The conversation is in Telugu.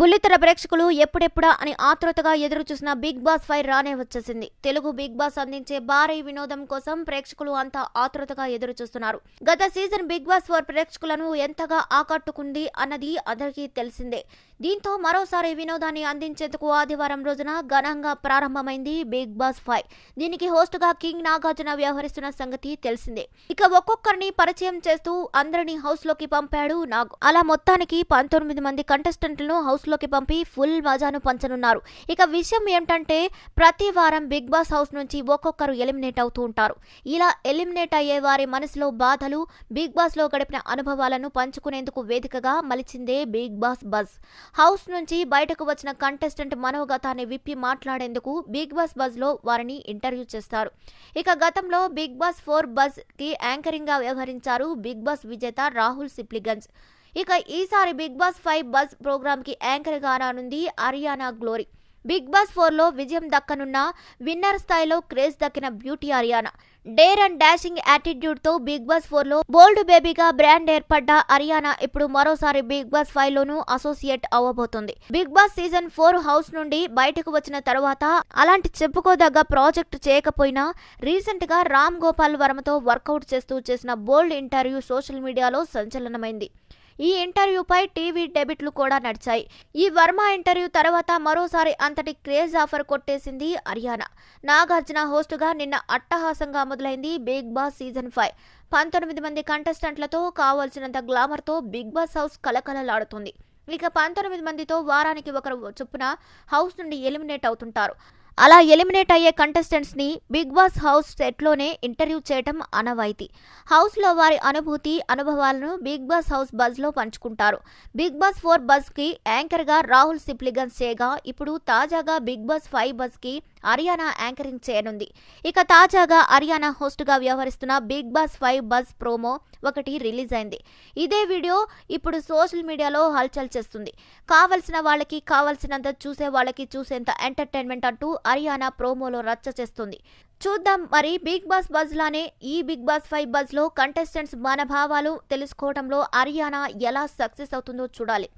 బుల్లితెర ప్రేక్షకులు ఎప్పుడెప్పుడా అని ఆతృతగా ఎదురు చూసిన బిగ్ బాస్ ఫైర్ రానే వచ్చేసింది తెలుగు బిగ్ బాస్ అందించే భారీ వినోదం కోసం ప్రేక్షకులు అంతా ఆతృతగా ఎదురు చూస్తున్నారు గత సీజన్ బిగ్ బాస్ ఫోర్ ప్రేక్షకులను ఎంతగా ఆకట్టుకుంది అన్నది అందరికీ తెలిసిందే దీంతో మరోసారి వినోదాన్ని అందించేందుకు ఆదివారం రోజున ఘనంగా ప్రారంభమైంది బిగ్ బాస్ ఫైవ్ దీనికి హోస్ట్ గా కింగ్ నాగార్జున వ్యవహరిస్తున్న సంగతి తెలిసిందే ఇక ఒక్కొక్కరిని పరిచయం చేస్తూ అందరినీ హౌస్ లోకి పంపాడు నాగ్ అలా మొత్తానికి పంతొమ్మిది మంది కంటెస్టెంట్లను హౌస్ లోకి పంపి ఫుల్ మజాను పంచనున్నారు ఇక విషయం ఏంటంటే ప్రతి వారం బిగ్ బాస్ హౌస్ నుంచి ఒక్కొక్కరు ఎలిమినేట్ అవుతూ ఉంటారు ఇలా ఎలిమినేట్ అయ్యే వారి మనసులో బాధలు బిగ్ బాస్ లో గడిపిన అనుభవాలను పంచుకునేందుకు వేదికగా మలిచిందే బిగ్ బాస్ బజ్ హౌస్ నుంచి బయటకు వచ్చిన కంటెస్టెంట్ మనోగతాన్ని విప్పి మాట్లాడేందుకు బిగ్ బాస్ బజ్లో వారిని ఇంటర్వ్యూ చేస్తారు ఇక గతంలో బిగ్ బాస్ ఫోర్ బజ్ కి యాంకరింగ్ గా వ్యవహరించారు బిగ్ బాస్ విజేత రాహుల్ సిప్లిగంజ్ ఇక ఈసారి Bigg Boss five buzz program కి యాంకర్ గా రానుంది అరియానా గ్లోరీ బిగ్ బాస్ ఫోర్లో విజయం దక్కనున్న విన్నర్ స్థాయిలో క్రేజ్ దక్కిన beauty Ariyana dare and dashing యాటిట్యూడ్తో బిగ్ బాస్ ఫోర్లో బోల్డ్ బేబీగా బ్రాండ్ ఏర్పడ్డ అరియానా ఇప్పుడు మరోసారి బిగ్ బాస్ ఫైవ్ లోనూ అసోసియేట్ అవ్వబోతుంది Bigg Boss season four house నుండి బయటకు వచ్చిన తర్వాత అలాంటి చెప్పుకోదగ్గ ప్రాజెక్ట్ చేయకపోయినా రీసెంట్ గా రామ్ గోపాల్ వర్మతో వర్కౌట్ చేస్తూ చేసిన బోల్డ్ ఇంటర్వ్యూ సోషల్ మీడియాలో సంచలనమైంది ఈ ఇంటర్వ్యూపై టీవీ డెబిట్లు కూడా నడిచాయి ఈ వర్మ ఇంటర్వ్యూ తర్వాత మరోసారి అంతటి క్రేజ్ ఆఫర్ కొట్టేసింది హర్యానా నాగార్జున హోస్టుగా నిన్న అట్టహాసంగా మొదలైంది బిగ్ బాస్ సీజన్ ఫైవ్ పంతొమ్మిది మంది కంటెస్టెంట్లతో కావలసినంత గ్లామర్తో బిగ్ బాస్ హౌస్ కలకలలాడుతుంది ఇక పంతొమ్మిది మందితో వారానికి ఒకరు చొప్పున హౌస్ నుండి ఎలిమినేట్ అవుతుంటారు అలా ఎలిమినేట్ అయ్యే కంటెస్టెంట్స్ని బిగ్ బాస్ హౌస్ సెట్లోనే ఇంటర్వ్యూ చేయటం అనవాయితీ హౌస్లో వారి అనుభూతి అనుభవాలను బిగ్ బాస్ హౌస్ లో పంచుకుంటారు బిగ్ బాస్ ఫోర్ యాంకర్ గా రాహుల్ సిప్లిగన్ చేయగా ఇప్పుడు తాజాగా బిగ్ బాస్ ఫైవ్ కి అరియానా యాంకరింగ్ చేయనుంది ఇక తాజాగా అరియానా గా వ్యవహరిస్తున్న Bigg Boss five buzz promo ఒకటి రిలీజ్ అయింది ఇదే వీడియో ఇప్పుడు సోషల్ మీడియాలో హల్చల్ చేస్తుంది కావలసిన వాళ్ళకి కావలసినంత చూసే వాళ్ళకి చూసేంత ఎంటర్టైన్మెంట్ అంటూ అరియానా ప్రోమోలో రచ్చ చేస్తుంది చూద్దాం మరి బిగ్ బాస్ బజ్ లానే ఈ బిగ్ బాస్ ఫైవ్ బజ్ లో కంటెస్టెంట్స్ మనభావాలు తెలుసుకోవడంలో అరియానా ఎలా సక్సెస్ అవుతుందో చూడాలి